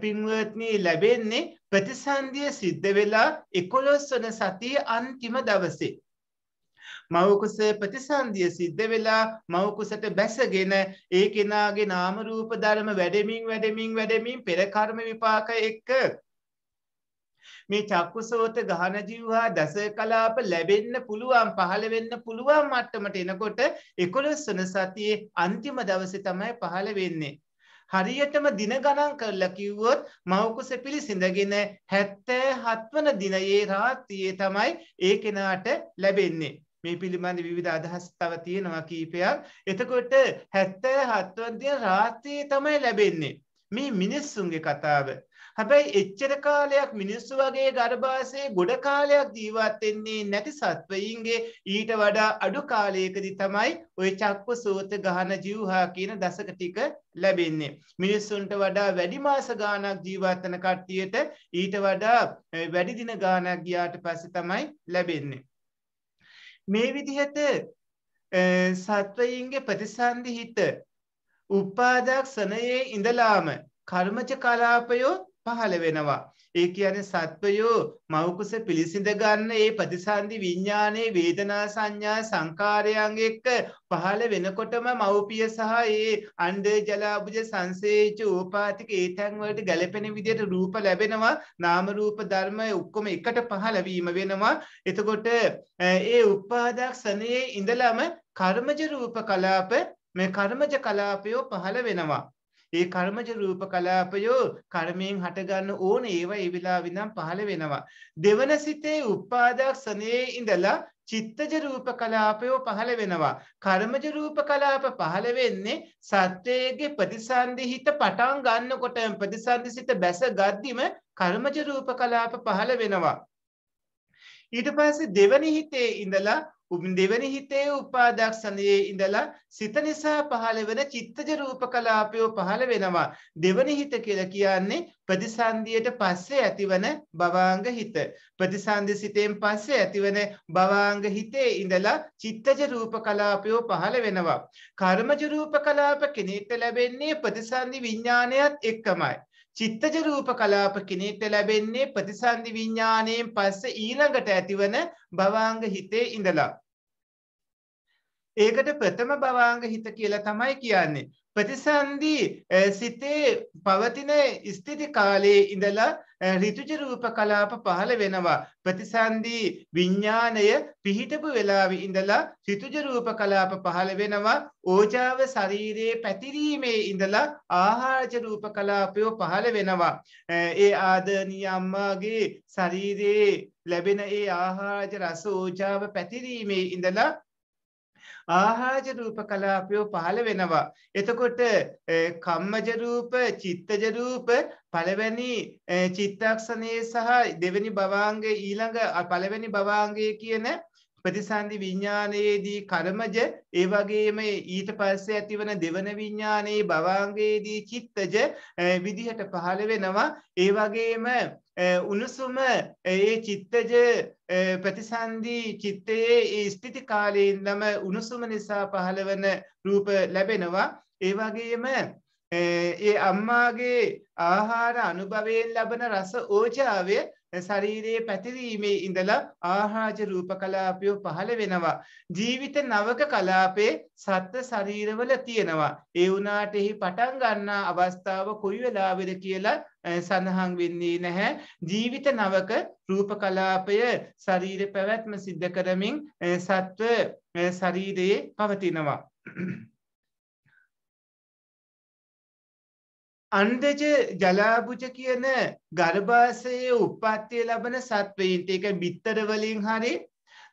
පින්වත්නී ලැබෙන්නේ ප්‍රතිසන්දිය සිද්ධ වෙලා එකොළොස්වන සතිය අන්තිම දවසේ. මවකුස ප්‍රතිසන්දිය සිද්ධ වෙලා මවකුසට බැසගෙන ඒ කෙනාගේ නාමරූප ධර්ම වැඩමින් වැඩමින් වැඩමින් පෙරකර්ම විපාක එක්ක මේ චක්කුසෝත ගහන ජීවහා දස කලාප ලැබෙන්න පුළුවන් පහළ වෙන්න පුළුවන් මට්ටමට එනකොට 11 වන සතියේ අන්තිම දවසේ තමයි පහළ වෙන්නේ. හරියටම දින ගණන් කරලා කිව්වොත් මවකුස පිළිසිඳගෙන 77 වන දිනයේ රාත්‍රියේ තමයි ඒ කෙනාට ලැබෙන්නේ. මේ පිළිබඳ විවිධ අදහස් තව තියෙනවා කීපයක්. එතකොට 77 වන දින රාත්‍රියේ තමයි ලැබෙන්නේ. මේ මිනිස්සුන්ගේ කතාව හැබැයි එච්චර කාලයක් මිනිස්සු වගේ ගර්භාෂයේ ගොඩ කාලයක් ජීවත් වෙන්නේ නැති සත්වයින්ගේ ඊට වඩා අඩු කාලයකදී තමයි ওই චක්ක සෝත ගහන ජීවහා කියන දශක ටික ලැබෙන්නේ. මිනිස්සුන්ට වඩා වැඩි මාස ගාණක් ජීවත් වෙන කට්ටියට ඊට වඩා වැඩි දින ගාණක් ගියාට පස්සේ තමයි ලැබෙන්නේ. මේ විදිහට සත්වයින්ගේ ප්‍රතිසන්දි හිත උපාදක්ෂණයේ ඉඳලාම කර්මජ කලාපයෝ පහළ වෙනවා. ඒ කියන සත්වයෝ මවකුස පිළිසිඳ ගන්න ඒ ප්‍රතිසන්ධි විඤ්ඥානයේ වේදනා සංඥා සංකාරයන් එක්ක පහළ වෙනකොටම මව්පිය සහ ඒ අන්ඩ ජලාබුජ සංසේච ඕපාතික ඒතැන්වලට ගැලපෙන විදියට රූප ලැබෙනවා නාමරූප ධර්මය ඔක්කොම එකට පහලවීම වෙනවා එතකොට ඒ උපාදක්ෂණයේ ඉඳලම කර්මජ රූප කලාප මේ කර්මජ කලාපයෝ පහළ වෙනවා. ඒ කර්මජ රූප කලාපයෝ කර්මයෙන් හටගන්න ඕන ඒවා ඒ වෙලාවෙ ඉඳන් පහළ වෙනවා. දෙවන සිතේ උපාදාක්ෂණයේ ඉඳලා චිත්තජ රූප කලාපයෝ පහළ වෙනවා. කර්මජ රූප කලාප පහළ වෙන්නේ සත්‍යයේ ප්‍රතිසන්දි හිත පටන් ගන්නකොට ප්‍රතිසන්දි සිත බැස ගද්දිම කර්මජ රූප කලාප පහළ වෙනවා. ඊට පස්සේ දෙවනි හිතේ ඉඳලා දෙවැනි හිතේ උපාදක්ෂණයේ ඉඳලා සිත නිසා පහළ වෙන චිත්තජ රූප කලාපයෝ පහළ වෙනවා. දෙවැනි හිත කියලා කියන්නේ ප්‍රතිසන්දියට පස්සේ ඇතිවන භවාංග හිත. ප්‍රතිසන්දි සිතෙන් පස්සේ ඇතිවන භවාංග හිතේ ඉඳලා චිත්තජ රූප කලාපයෝ පහළ වෙනවා. කර්මජ රූප කලාප කෙනෙක්ට ලැබෙන්නේ ප්‍රතිසන්දි විඥානයත් එක්කමයි. චිත්තජ රූප කලාප කෙනෙක්ට ලැබෙන්නේ ප්‍රතිසන්ධි විඤ්ඥානයෙන් පස්ස ඊළඟට ඇතිවන භවාංග හිතේ ඉඳලා. ඒකට ප්‍රථම භවාංග හිත කියලා තමයි කියන්නේ. ප්‍රතිසන්දී සිතේ පවතින ස්ථිති කාලයේ ඉඳලා රිතුජ රූප කලාප පහළ වෙනවා ප්‍රතිසන්දී විඥාණය පිහිටපු වෙලාවේ ඉඳලා රිතුජ රූප කලාප පහළ වෙනවා ඕජාව ශරීරයේ පැතිරීමේ ඉඳලා ආහාරජ රූප කලාපය පහළ වෙනවා ඒ ආදරණීය අම්මාගේ ශරීරයේ ලැබෙන ඒ ආහාරජ රස ඕජාව පැතිරීමේ ඉඳලා ආහාජ රූප කලාපයෝ පහළ වෙනවා. එතකොට කම්මජ රූප, චිත්තජ රූප පළවැනි චිත්තක්ෂණයේ සහ දෙවැනි භවාංගයේ ඊළඟ පළවැනි භවාංගයේ කියන ප්‍රතිසන්ධි විඤ්ඥානයේදී කර්මජ ඒවගේම ඊට පස්සේ ඇතිවන දෙවන විඤ්ඥානයේ බවාන්ගේදී චිත්තජ විදිහට පහළ වෙනවා ඒවගේම උණුසුම ඒ චිත්තජ ප්‍රතිසන්ධී චිත්තයේ ස්ථිති කාලයෙන්දම උණුසුම නිසා පහළවන රූප ලැබෙනවා ඒවගේම ඒ අම්මාගේ ආහාර අනුභවයෙන් ලබන රස ඕජාවය ශරීරයේ පැතිරීමේ ඉඳලා ආහාජ රූප කලාපයෝ පහළ වෙනවා. ජීවිත නවක කලාපේ සත්ව ශරීරවල තියෙනවා. ඒ වුණාට එහි පටන් ගන්නා අවස්ථාව කොයි වෙලාවෙද කියලා සඳහන් වෙන්නේ නැහැ. ජීවිත නවක රූප කලාපය ශරීර පැවැත්ම සිද්ධ කරමින් සත්ව ශරීරයේ පවතිනවා. අන්දජ ජලාබුජ කියන ගර්භාසයේ උපත්තිය ලබන සත්වයින්ට එක බිත්තරවලින් හරි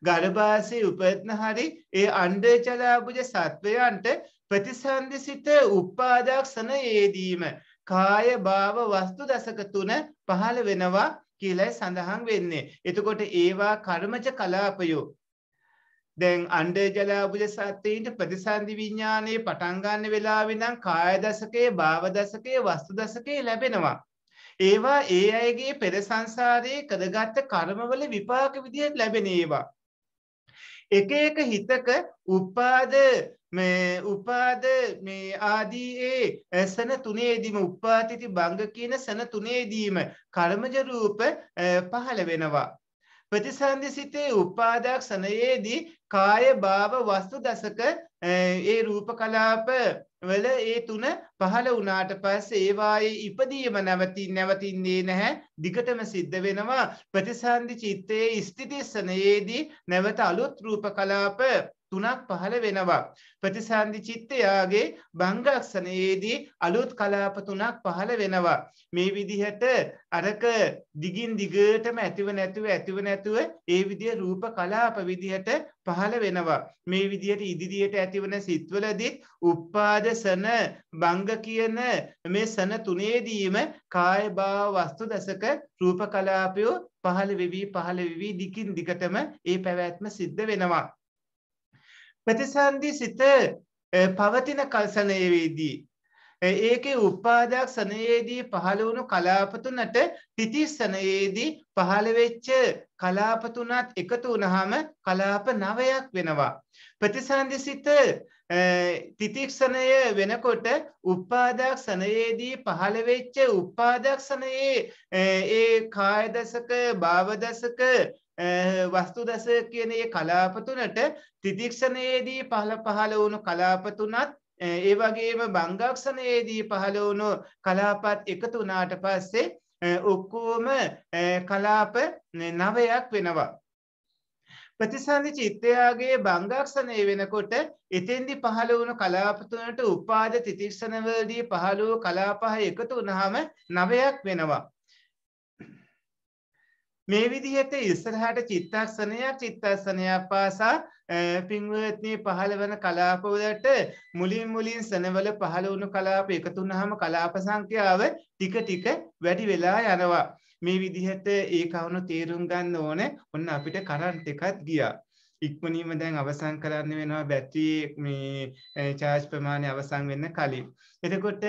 ගර්භාසය උපත්න හරි ඒ අන්ඩ ජලාබුජ සත්වයන්ට ප්‍රතිසන්ධි සිත උපාදක්ෂණ ඒදීම කාය භාව වස්තු දසක තුන පහළ වෙනවා කියලයි සඳහන් වෙන්නේ. එතකොට ඒවා කර්මජ කලාපයෝ දැන් අන්ඩජලාබුජ සත්තයින්ට ප්‍රතිසන්ධි විඤ්ඥානයේ පටන්ගන්න වෙලාවෙනම් කායදසකයේ භාවදසකයේ වස්තු දසකයේ ලැබෙනවා. ඒවා ඒ අයගේ පෙර සංසාරයේ කරගත්ත කර්මවල විපාක විදිහත් ලැබෙනේවා. එක එක හිතක උපාද මේ උපාද මේ ආදීඒ ඇසන තුනේදීම උපාතිති බංග කියන සැන තුනේදීම කර්මජරූප පහළ වෙනවා. ප්‍රතිසන්දි සිතේ උපාදක්ෂණයේදී කාය භාව වස්තු දසක ඒ රූප කලාප වල ඒ තුන පහළ වුණාට පස්සේ ඒවායේ ඉපදීම නැවතින් නැවතින්නේ නැහැ දිගටම සිද්ධ වෙනවා ප්‍රතිසන්දි චිත්තයේ ස්ථිතිස්සනයේදී නැවත අලුත් රූප කලාප තුනක් පහළ වෙනවා. ප්‍රතිසන්ධි චිත්තයාගේ භංගක්ෂණයේදී අලුත් කලාප තුනක් පහළ වෙනවා. මේ විදිහට අරක දිගින් දිගටම ඇතිව නැතුව ඇතිව නැතුව ඒ විදිය රූප කලාප විදිහට පහළ වෙනවා. මේ විදිහට ඉදිරියට ඇතිවන සිත්වලදීත් උප්පාදසන භංග කියන මේ සන තුනේදීම කායභාව වස්තු දසක රූප කලාපය පහළ වෙවි පහළ වෙවි දිගින් දිගටම ඒ පැවැත්ම සිද්ධ වෙනවා. ප්‍රතිසන්ධි සිත පවතින කල්සනයවේදී ඒකේ උපාදයක් සනයේදී පහළ වුණු කලාපතුනට තිතිස්සනයේදී පහළවෙච්ච කලාපතුනත් එකතු වනහම කලාප නවයක් වෙනවා. ප්‍රතිසන්ධිසිත තිතික්ෂණය වෙනකොට උපාදයක් සනයේදී පහළවෙච්ච උපාදයක් සනයේ ඒ කායදසක භාවදසක වස්තු දැස කියන ඒ කලාපතුනට තිතික්ෂණයේදී පහළ පහළ වුණු කලාපතුනත් ඒ වගේම බංගක්ෂණයේදී පහළ වුණු කලාපත් එකතු වනාට පස්සේ ඔක්කෝම කලාප නවයක් වෙනවා. ප්‍රතිසන්ධි චිත්තයාගේ බංගක්ෂණය වෙනකොට එතෙන්දි පහළ වුණු කලාපතුනට උපාද තිතික්ෂණවලදී පහළුව කලාපහ එකතු වනහම නවයක් වෙනවා. මේ විදිහට ඉස්සරහට චිත්තක්ෂණයක් චිත්තක්ෂණයක් පාසා පින්වත්නී පහළ වන කලාපවලට මුලින් මුලින් සනවල පහළ වුණු කලාප එකතුනහම කලාප සංඛ්‍යාව ටික ටික වැඩි වෙලා යනවා. මේ විදිහට ඒ කවුණු තේරුම් ගන්න ඕන ඔන්න අපිට කරන්ට් එකත් ගියා. ඉක්මනීම දැන් අවසන් කරන්න වෙනවා බැටරි මේ චාර්ජ් ප්‍රමාණය අවසන් වෙන්න කලින්. එතකොට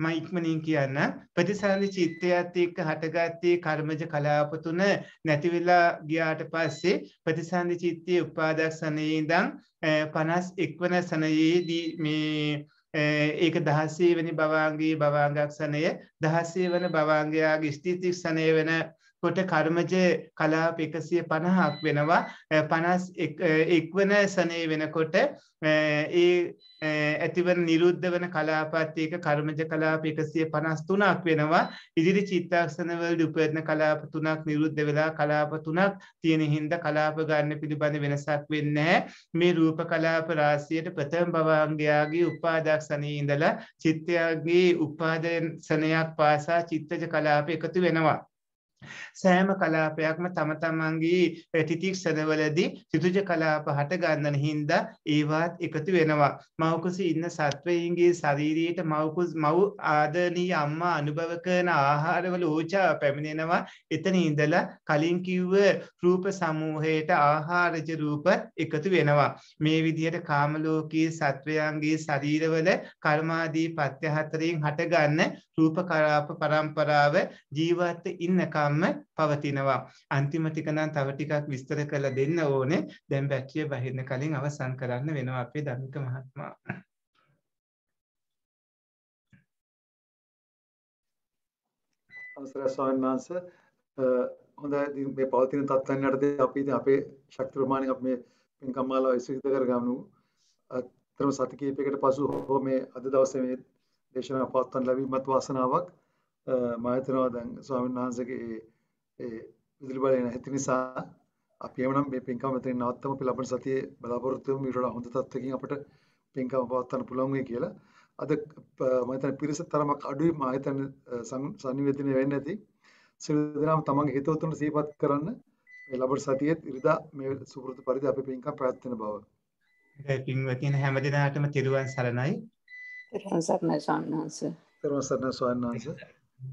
මම ඉක්මනින් කියන්න ප්‍රතිසන්දි චිත්තයත් එක්ක හටගත්තේ කර්මජ කලාප තුන නැති වෙලා ගියාට පස්සේ ප්‍රතිසන්දි චිත්තයේ උපාදස්සනයේ ඉඳන් 51 වන සනයේදී මේ ඒක 16 වෙනි භවාංගයේ භවාංගක්ෂණය 16 වන භවාංගයාගේ ස්ථිතික්ෂණය වෙන කොට කර්මජ කලාප එකසිය පණහක් වෙනවා පනස් එක්වන සනය වෙනකොට ඒ ඇතිවන නිරුද්ධ වන කලාපත්යක කර්මජ කලාප එකසිය පනස් තුනක් වෙනවා ඉදිරි චිත්තාක්ෂණවලට උපයත්න කලාප තුනක් නිරුද්ධ වෙලා කලාප තුනක් තියෙන හින්ද කලාප ගන්න පිළිබඳ වෙනසක් වෙන්න මේ රූප කලාප රාසියට ප්‍රථම භවන්ගයාගේ උපාදක්ෂණී ඉඳලා චිත්තයාගේ උපාදසනයක් පාසා චිත්තජ කලාප එකතු වෙනවා. සෑම කලාපයක්ම තම තමන්ගේ තිතික්ෂණවලදී සිතුජ කලාප හට ගන්නන හින්දා ඒවාත් එකතු වෙනවා. මවකුස ඉන්න සත්වයින්ගේ ශරීරයට මවකුස් මව් ආදනී අම්මා අනුභව කරන ආහාරවල ඕචා පැමිණෙනවා එතන ඉඳලා කලින් කිව්ව රූප සමූහයට ආහාරජ රූප එකතු වෙනවා. මේ විදිහට කාමලෝකයේ සත්වයන්ගේ ශරීරවල කර්මාදී පත්‍යහතරයෙන් හටගන්න රූප කලාප පරම්පරාව ජීවත් ඉන්නකා නිසාම පවතිනවා. අන්තිම ටික නම් තව ටිකක් විස්තර කරලා දෙන්න ඕනේ. දැන් බැටරිය බහින්න කලින් අවසන් කරන්න වෙනවා අපේ ධර්මික මහත්මයා. අවසරයි ස්වාමීන් වහන්සේ. හොඳයි මේ පවතින තත්ත්වයන් යටතේ අපි ඉතින් අපේ ශක්ති ප්‍රමාණය අපි මේ පින්කම් මාලාව විශ්විත කරගමු. අතරම සති කිහිපයකට පසු හෝ මේ අද දවසේ මේ දේශනාව පවත්වන්න ලැබීමත් වාසනාවක්. මයතනවා දැන් ස්වාමීන් වහන්සගේ විදුලි බලය නැති නිසා අපි එමනම් මේ පින්කම මෙතනින් නවත්තමු අපි ලබන සතියේ බලාපොරොත්තු වෙමු ඊට වඩා හොඳ තත්ත්වකින් අපිට පින්කම පවත්වන්න පුළුවන් වෙයි කියලා. අද මම හිතන්නේ පිරිස තරමක් අඩුයි මම හිතන්නේ සංනිවේදනය වෙන්නේ නැති. සියලු දෙනාම තමන්ගේ හිතවතුන්ට සිහිපත් කරන්න මේ ලබන සතියේ ඉරිදා මේ සුපුරුදු පරිදි අපි පින්කම් පැවැත්වෙන බව. ඒ පින්වතින හැම දිනාටම තිරුවන් සරණයි. තිරුවන් සරණයි ස්වාමීන් වහන්සේ. තිරුවන් සරණයි ස්වාමීන් වහන්සේ.